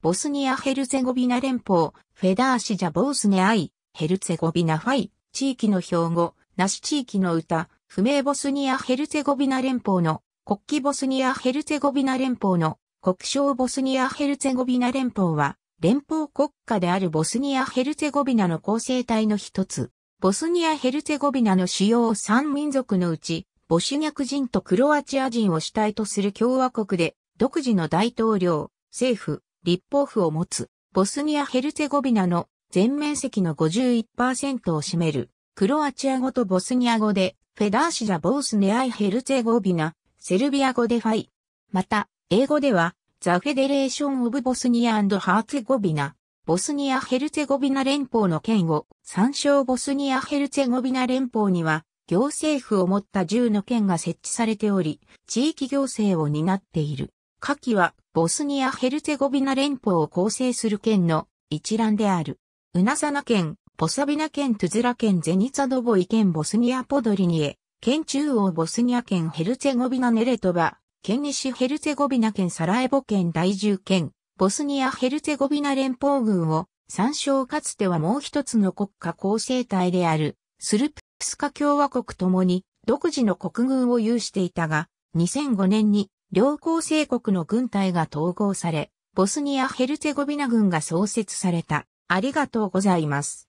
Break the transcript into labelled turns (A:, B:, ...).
A: ボスニア・ヘルツェゴビナ連邦、フェダーシジャ・ボースネアイ、ヘルツェゴビナ・ファイ、地域の標語、ナシ地域の歌、不明ボスニア・ヘルツェゴビナ連邦の国旗ボスニア・ヘルツェゴビナ連邦の国章ボスニア・ヘルツェゴビナ連邦は連邦国家であるボスニア・ヘルツェゴビナの構成体の一つ。ボスニア・ヘルツェゴビナの主要3民族のうち、ボシュニャク人とクロアチア人を主体とする共和国で、独自の大統領、政府、立法府を持つ、ボスニア・ヘルツェゴビナの全面積の51%を占める、クロアチア語とボスニア語で、フェダーシジャ・ボースネアイ・ヘルツェゴビナ、セルビア語でファイ。また、英語では、ザ・フェデレーション・オブ・ボスニアハーツェゴビナ、ボスニア・ヘルツェゴビナ連邦の県を、参照ボスニア・ヘルツェゴビナ連邦には、行政府を持った10の県が設置されており、地域行政を担っている。下記はボスニア・ヘルツェゴビナ連邦を構成する県の一覧である。ウナサナ県、ポサビナ県、トゥズラ県、ゼニツァドボイ県、ボスニア・ポドリニエ、県中央ボスニア県、ヘルツェゴビナ・ネレトバ、県西ヘルツェゴビナ県、サラエボ県、第1県、ボスニア・ヘルツェゴビナ連邦軍を、参照かつてはもう一つの国家構成体である、スルプスカ共和国ともに、独自の国軍を有していたが、2005年に両構成国の軍隊が統合され、ボスニア・ヘルツェゴビナ軍が創設された。ありがとうございます。